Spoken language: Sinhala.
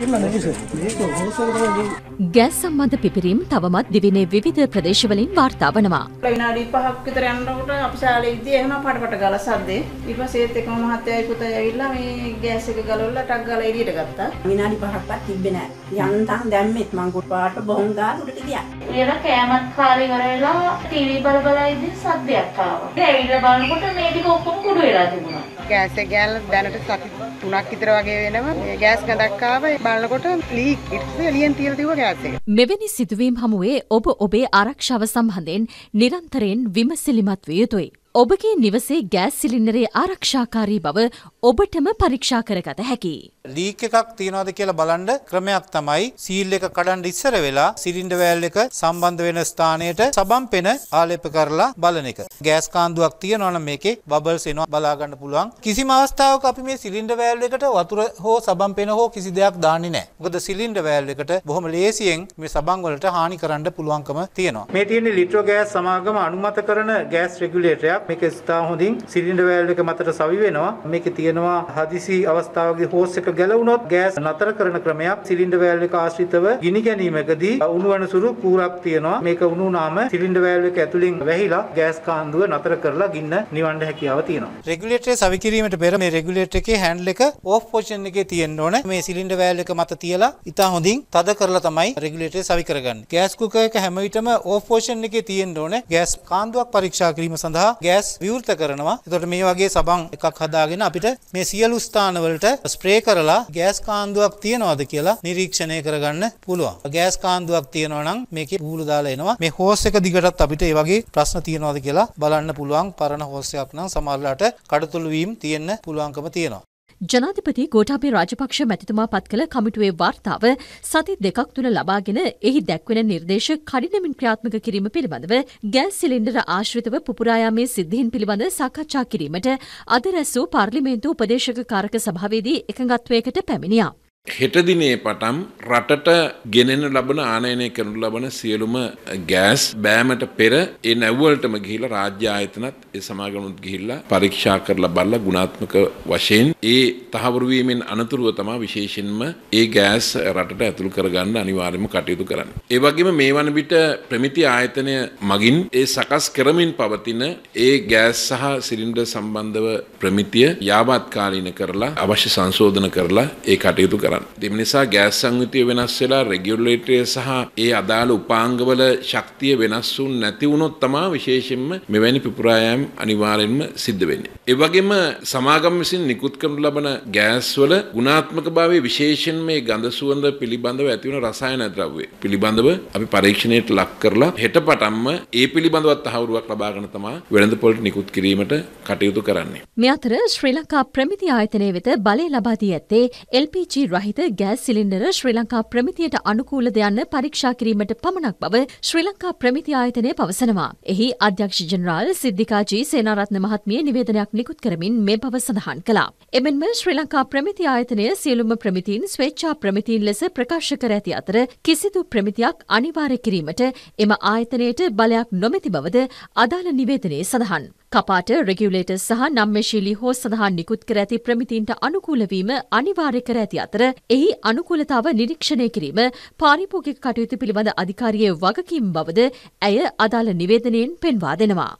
ගැස් සම්බන්ධ පිපිරීම් තවමත් දිවිනේ විධ ප්‍රදේශවලින් වාර්තා වනවා. විනාඩි පහක් විතර යනකොට අපි ශාලේ ඉද්දී එහෙම පටපට ගාලා සද්දේ. ඊට පස්සේ ඒත් එකම මහත්තයයි පුතයි ඇවිල්ලා මේ ගෑස් එක ගලවලා ටක් ගාලා එළියට ගත්තා. විනාඩි පහක්වත් තිබ්බේ නැහැ. යන්තම් දැම්මෙත් මං කුට් පාට බොහොම ගාලා උඩට ගියා. ඊට කෑමත් කාලේ ඉවර වෙලා ටීවී බල බල ඉද්දී සද්දයක් ආවා. ඒ ඇවිල්ලා බලනකොට මේ ටික ඔක්කොම කුඩු වෙලා තිබුණා. ගෑස් එක ගෑල්ල දැනට සති තුනක් විතර වගේ වෙනවා. මේ ගෑස් ගඳක් ආව බලනකොට ලීක් ඉට්ස් එළියෙන් තියලා තිබ්බ ගෑස් එක. මෙවැනි සිදුවීම් හමුවේ ඔබ ඔබේ ආරක්ෂාව සම්බන්ධයෙන් නිරන්තරයෙන් විමසිලිමත් විය යුතුයි. ඔබගේ නිවසේ ගෑස් සිලින්ඩරේ ආරක්ෂාකාරී බව ඔබටම පරීක්ෂා කරගත හැකි. ලීක් එකක් තියනවාද කියලා බලන්න ක්‍රමයක් තමයි සීල් එක කඩන් ඉස්සර වෙලා සිලින්ඩ වැල් එක සම්බන්ධ වෙන ස්ථානයට සබම් පෙන ආලේප කරලා බලන එක. ගෑස් කාන්දුවක් තියෙනවා නම් මේකේ බබල්ස් එනවා බලා ගන්න පුළුවන්. කිසිම අවස්ථාවක අපි මේ සිලින්ඩ වැල් එකට වතුර හෝ සබම් පෙන හෝ කිසි දෙයක් දාන්නේ නැහැ. මොකද සිලින්ඩ වැල් එකට බොහොම ලේසියෙන් මේ සබම් වලට හානි කරන්න පුළුවන්කම තියෙනවා. මේ තියෙන ලිට්‍රෝ ගෑස් සමාගම අනුමත කරන ගෑස් රෙගියුලේටරයක් දෙයක් මේක ස්ථා හොඳින් සිලින්ඩර් වැල්ව් එක මතට සවි වෙනවා මේකේ තියෙනවා හදිසි අවස්ථාවකදී හෝස් එක ගැලවුනොත් ගෑස් නතර කරන ක්‍රමයක් සිලින්ඩර් වැල්ව් එක ආශ්‍රිතව ගිනි ගැනීමකදී උණු වන සුළු කූරක් තියෙනවා මේක උණු වුනාම සිලින්ඩර් වැල්ව් එක ඇතුලින් වැහිලා ගෑස් කාන්දුව නතර කරලා ගින්න නිවන්න හැකියාව තියෙනවා රෙගුලේටරේ සවි කිරීමට පෙර මේ රෙගුලේටර් එකේ හෑන්ඩල් එක ඕෆ් පොසිෂන් එකේ තියෙන්න ඕන මේ සිලින්ඩර් වැල්ව් එක මත තියලා ඉතා හොඳින් තද කරලා තමයි රෙගුලේටරේ සවි කරගන්නේ ගෑස් කුකර් එක හැම විටම ඕෆ් පොසිෂන් එකේ තියෙන්න ඕන ගෑස් කාන්දුවක් පරීක්ෂා කිරීම සඳහා ගෑස් විවෘත කරනවා. එතකොට මේ වගේ සබන් එකක් හදාගෙන අපිට මේ සියලු ස්ථානවලට ස්ප්‍රේ කරලා ගෑස් කාන්දුවක් තියනවාද කියලා නිරීක්ෂණය කරගන්න පුළුවන්. ගෑස් කාන්දුවක් තියෙනවා නම් මේකේ බූලු දාලා එනවා. මේ හෝස් එක දිගටත් අපිට ඒ වගේ ප්‍රශ්න තියනවාද කියලා බලන්න පුළුවන්. පරණ හෝස් එකක් නම් සමහරලාට කඩතුළු වීම තියෙන්න පුළුවන්කම තියෙනවා. ජනාධිපති ගෝටාබේ රාජපක්ෂ මැතිතුමා පත් කළ කමිටුවේ වාර්තාව සති දෙකක් තුළ ලබාගෙන එහි දැක්වෙන නිර්දේශ කඩිනමින් ක්‍රියාත්මක කිරීම පිළිබඳව ගෑස් සිලින්ඩර ආශ්‍රිතව පුපුරායාමේ සිද්ධීන් පිළිබඳ සාකච්ඡා කිරීමට අද රැස් වූ පාර්ලිමේන්තු උපදේශක කාරක සභාවේදී එකඟත්වයකට පැමිණියා. හෙටදිනේ පටම් රටට ගෙනෙන ලබන ආනයනය කරනු ලබන සියලුම ගෑස් බෑමට පෙර ඒ නැව්වලටම ගිහිල රාජ්‍ය ආයතනත් ඒ සමාගනුත් ගිහිල්ලා පරීක්ෂා කරලා බල්ලා ගුණාත්මක වශයෙන් ඒ තහවුරුවීමෙන් අනතුරුව තමා විශේෂෙන්ම ඒ ගෑස් රටට ඇතුළු කරගන්න අනිවාර්යම කටයුතු කරන්න. ඒ වගේම මේ වන විට ප්‍රමිති ආයතනය මගින් ඒ සකස් කරමින් පවතින ඒ ගෑස් සහ සිලින්ඩර් සම්බන්ධව ප්‍රමිතිය යාවත්කාලීන කරලා අවශ්‍ය සංශෝධන කරලා ඒ කටයුතු කරන්න. දෙම නිසා ගෑස් සංවිතිය වෙනස් වෙලා රෙගියුලේටරය සහ ඒ අදාළ උපාංගවල ශක්තිය වෙනස් වුන් නැති වුණොත් තමා විශේෂයෙන්ම මෙවැනි පිපුරායම් අනිවාර්යෙන්ම සිද්ධ වෙන්නේ. ඒ වගේම සමාගම් විසින් නිකුත් කරනු ලබන ගෑස් වල ගුණාත්මක භාවයේ විශේෂයෙන් මේ ගඳ සුවඳ පිළිබඳව ඇති වෙන රසායන ද්‍රව්‍ය පිළිබඳව අපි පරීක්ෂණයට ලක් කරලා හෙට පටන්ම ඒ පිළිබඳවත් තහවුරුවක් ලබා ගන්න තමා වෙළඳ පොළට නිකුත් කිරීමට කටයුතු කරන්නේ. මේ අතර ශ්‍රී ලංකා ප්‍රමිති ආයතනය වෙත බලය ලබා දී ඇත්තේ LPG රහිත ගෑස් සිලින්ඩර ශ්‍රී ලංකා ප්‍රමිතියට අනුකූලද යන්න පරීක්ෂා කිරීමට පමණක් බව ශ්‍රී ලංකා ප්‍රමිති ආයතනය පවසනවා. එහි අධ්‍යක්ෂ ජෙනරාල් සිද්ධිකා ජී සේනාරත්න මහත්මිය නිවේදනයක් නිකුත් කරමින් මේ බව සඳහන් කළා. එමෙන්ම ශ්‍රී ලංකා ප්‍රමිති ආයතනය සියලුම ප්‍රමිතීන් ස්වේච්ඡා ප්‍රමිතීන් ලෙස ප්‍රකාශ කර ඇති අතර කිසිදු ප්‍රමිතියක් අනිවාර්ය කිරීමට එම ආයතනයට බලයක් නොමැති බවද අදාළ නිවේදනයේ සඳහන්. කපාට රෙගියුලේටර් සහ නම්මශීලී හෝ සඳහා නිකුත් කර ඇති ප්‍රමිතීන්ට අනුකූල වීම අනිවාර්ය කර ඇති අතර එහි අනුකූලතාව නිරීක්ෂණය කිරීම පාරිභෝගික කටයුතු පිළිබඳ අධිකාරියේ වගකීම් බවද ඇය අදාළ නිවේදනයෙන් පෙන්වා දෙනවා.